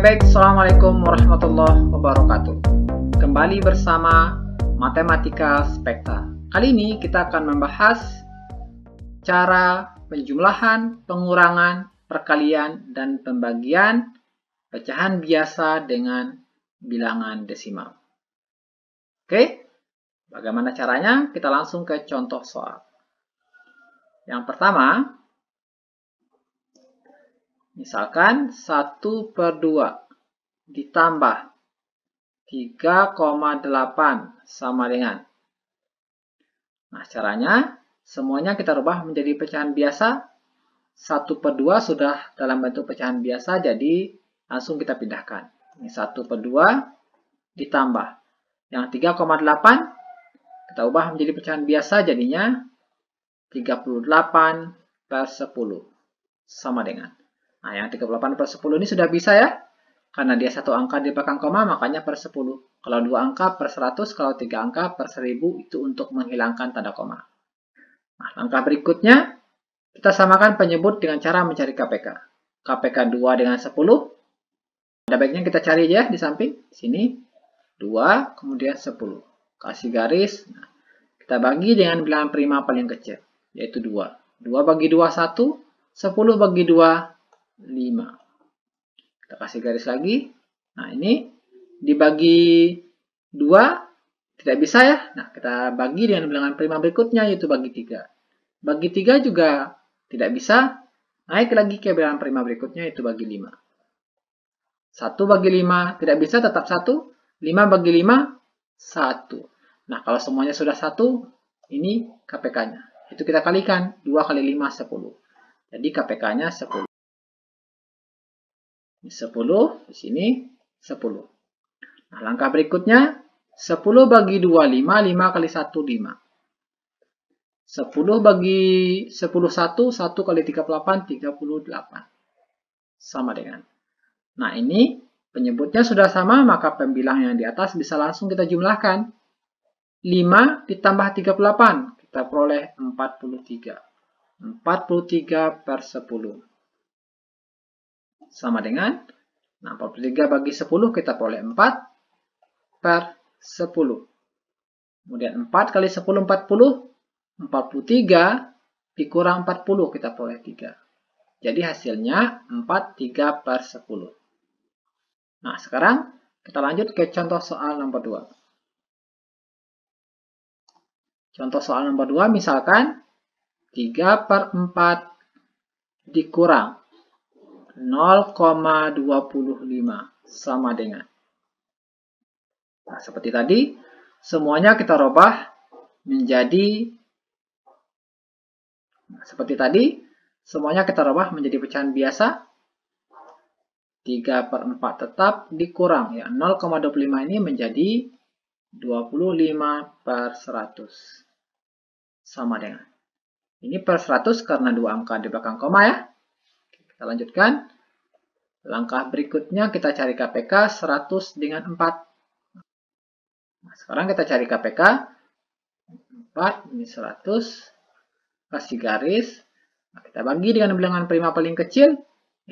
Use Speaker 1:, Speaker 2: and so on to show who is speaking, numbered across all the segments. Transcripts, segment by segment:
Speaker 1: baik, Assalamualaikum warahmatullahi wabarakatuh. Kembali bersama Matematika Spekta. Kali ini kita akan membahas cara penjumlahan, pengurangan, perkalian, dan pembagian pecahan biasa dengan bilangan desimal. Oke, bagaimana caranya? Kita langsung ke contoh soal. Yang pertama, Misalkan 1 per 2 ditambah 3,8 sama dengan. Nah, caranya semuanya kita rubah menjadi pecahan biasa. 1 per 2 sudah dalam bentuk pecahan biasa, jadi langsung kita pindahkan. Ini 1 per 2 ditambah. Yang 3,8 kita ubah menjadi pecahan biasa, jadinya 38 per 10 sama dengan Nah, yang 38 per 10 ini sudah bisa ya. Karena dia satu angka di belakang koma, makanya per 10. Kalau dua angka per 100, kalau tiga angka per 1000 itu untuk menghilangkan tanda koma. Nah, langkah berikutnya, kita samakan penyebut dengan cara mencari KPK. KPK 2 dengan 10. Ada baiknya kita cari ya di samping. Sini, 2, kemudian 10. Kasih garis. Nah, kita bagi dengan bilangan prima paling kecil, yaitu 2. 2 bagi 2, 1. 10 bagi 2, 5. Kita kasih garis lagi. Nah, ini dibagi 2 tidak bisa ya. Nah, kita bagi dengan bilangan prima berikutnya yaitu bagi 3. Bagi 3 juga tidak bisa. Naik lagi ke bilangan prima berikutnya yaitu bagi 5. 1 bagi 5 tidak bisa tetap 1. 5 bagi 5 1. Nah, kalau semuanya sudah 1, ini KPK-nya. Itu kita kalikan 2 kali 5 10. Jadi KPK-nya 10. 10 di sini 10. Nah, langkah berikutnya 10 bagi 2 5, 5 kali 1 5. 10 bagi 10 1, 1 kali 38 38. Sama dengan. Nah, ini penyebutnya sudah sama, maka pembilang yang di atas bisa langsung kita jumlahkan. 5 ditambah 38, kita peroleh 43. 43 per 10 sama dengan nah, 43 bagi 10 kita peroleh 4 per 10. Kemudian 4 kali 10 40, 43 dikurang 40 kita peroleh 3. Jadi hasilnya 4, 3 per 10. Nah sekarang kita lanjut ke contoh soal nomor 2. Contoh soal nomor 2 misalkan 3 per 4 dikurang 0,25 sama dengan. Nah, seperti tadi, semuanya kita robah menjadi nah, seperti tadi, semuanya kita robah menjadi pecahan biasa. 3 per 4 tetap dikurang ya 0,25 ini menjadi 25 per 100 sama dengan ini per 100 karena dua angka di belakang koma ya kita lanjutkan. Langkah berikutnya kita cari KPK 100 dengan 4. Nah, sekarang kita cari KPK 4, ini 100, kasih garis. Nah, kita bagi dengan bilangan prima paling kecil,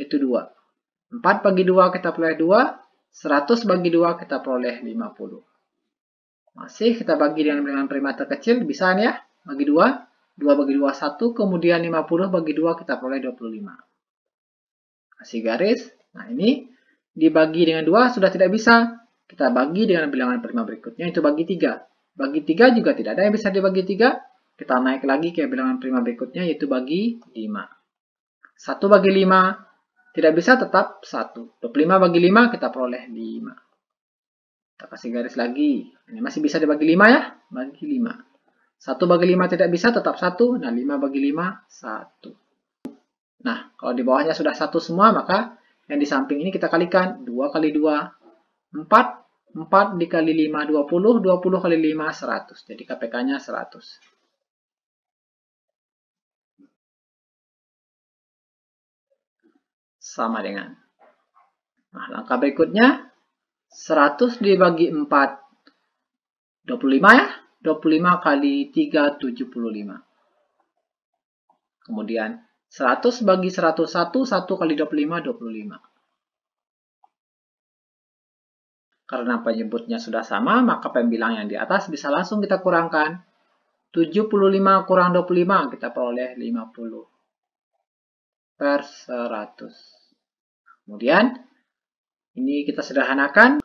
Speaker 1: itu 2. 4 bagi 2 kita peroleh 2, 100 bagi 2 kita peroleh 50. Masih kita bagi dengan bilangan prima terkecil, bisa kan ya, bagi 2, 2 bagi 2, 1, kemudian 50 bagi 2 kita peroleh 25 kasih garis. Nah, ini dibagi dengan dua sudah tidak bisa. Kita bagi dengan bilangan prima berikutnya, itu bagi tiga. Bagi tiga juga tidak ada yang bisa dibagi tiga. Kita naik lagi ke bilangan prima berikutnya, yaitu bagi 5. 1 bagi 5, tidak bisa tetap 1. 25 bagi 5, kita peroleh 5. Kita kasih garis lagi. Ini masih bisa dibagi 5 ya, bagi 5. 1 bagi 5 tidak bisa, tetap 1. Nah, 5 bagi 5, 1. Nah, kalau di bawahnya sudah satu semua, maka yang di samping ini kita kalikan 2 kali 2, 4, 4 dikali 5, 20, 20 kali 5, 100. Jadi KPK-nya 100. sama dengan. Nah, langkah berikutnya 100 dibagi 4 25 ya. 25 kali 3 75. Kemudian 100 bagi 101, 1 kali 25, 25. Karena penyebutnya sudah sama, maka pembilang yang di atas bisa langsung kita kurangkan. 75 kurang 25, kita peroleh 50 per 100. Kemudian, ini kita sederhanakan.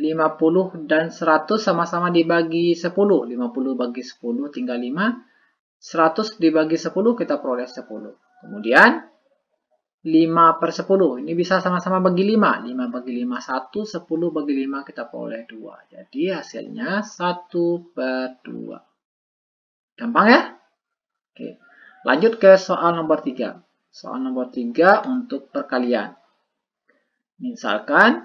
Speaker 1: 50 dan 100 sama-sama dibagi 10. 50 bagi 10 tinggal 5. 100 dibagi 10 kita peroleh 10. Kemudian 5 per 10. Ini bisa sama-sama bagi 5. 5 bagi 5, 1. 10 bagi 5 kita peroleh 2. Jadi hasilnya 1 per 2. Gampang ya? Oke. Lanjut ke soal nomor 3. Soal nomor 3 untuk perkalian. Misalkan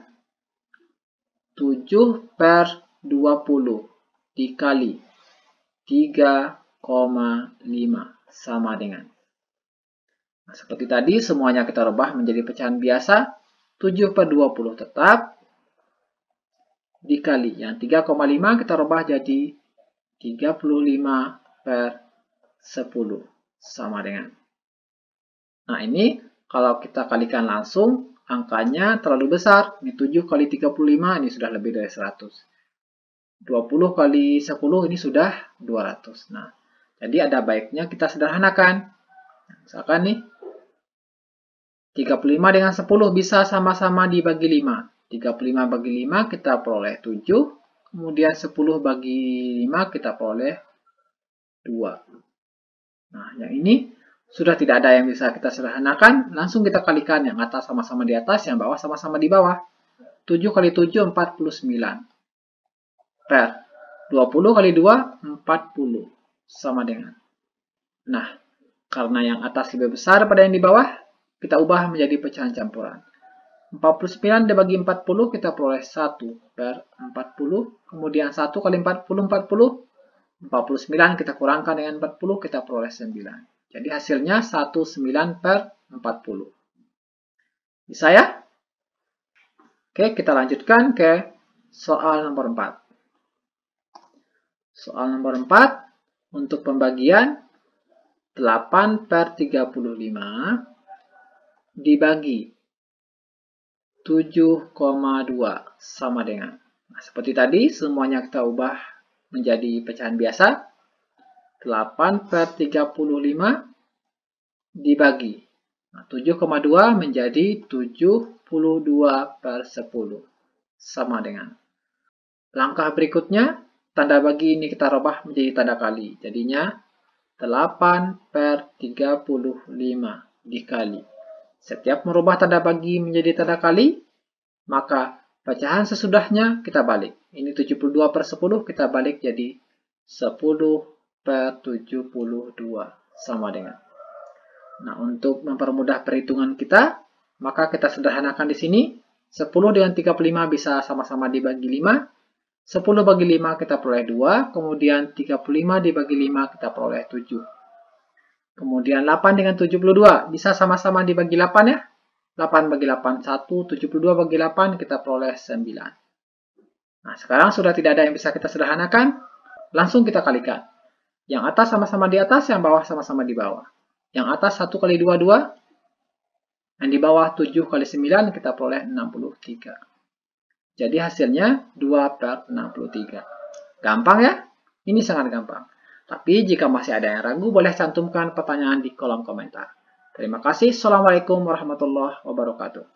Speaker 1: 7 per 20 dikali 3,5 sama dengan seperti tadi, semuanya kita rubah menjadi pecahan biasa. 7 per 20 tetap. Dikali yang 3,5 kita rubah jadi 35 per 10. Sama dengan. Nah, ini kalau kita kalikan langsung, angkanya terlalu besar. Ini 7 kali 35, ini sudah lebih dari 100. 20 kali 10, ini sudah 200. Nah, jadi ada baiknya kita sederhanakan. Misalkan nih, 35 dengan 10 bisa sama-sama dibagi 5. 35 bagi 5 kita peroleh 7. Kemudian 10 bagi 5 kita peroleh 2. Nah, yang ini sudah tidak ada yang bisa kita sederhanakan. Langsung kita kalikan yang atas sama-sama di atas, yang bawah sama-sama di bawah. 7 kali 7, 49. Per 20 kali 2, 40. Sama dengan. Nah, karena yang atas lebih besar pada yang di bawah, kita ubah menjadi pecahan campuran. 49 dibagi 40, kita peroleh 1 per 40. Kemudian 1 kali 40, 40. 49 kita kurangkan dengan 40, kita peroleh 9. Jadi hasilnya 19 per 40. Bisa ya? Oke, kita lanjutkan ke soal nomor 4. Soal nomor 4, untuk pembagian 8 per 35, dibagi 7,2 sama dengan. Nah, seperti tadi, semuanya kita ubah menjadi pecahan biasa. 8 per 35 dibagi. Nah, 7,2 menjadi 72 per 10 sama dengan. Langkah berikutnya, tanda bagi ini kita rubah menjadi tanda kali. Jadinya 8 per 35 dikali setiap merubah tanda bagi menjadi tanda kali, maka pecahan sesudahnya kita balik. Ini 72 per 10 kita balik jadi 10 per 72 sama dengan. Nah, untuk mempermudah perhitungan kita, maka kita sederhanakan di sini. 10 dengan 35 bisa sama-sama dibagi 5. 10 bagi 5 kita peroleh 2, kemudian 35 dibagi 5 kita peroleh 7. Kemudian 8 dengan 72, bisa sama-sama dibagi 8 ya. 8 bagi 8, 1, 72 bagi 8, kita peroleh 9. Nah, sekarang sudah tidak ada yang bisa kita sederhanakan, langsung kita kalikan. Yang atas sama-sama di atas, yang bawah sama-sama di bawah. Yang atas 1 kali 2, 2. Yang di bawah 7 kali 9, kita peroleh 63. Jadi hasilnya 2 per 63. Gampang ya? Ini sangat gampang. Tapi jika masih ada yang ragu, boleh cantumkan pertanyaan di kolom komentar. Terima kasih. Assalamualaikum warahmatullahi wabarakatuh.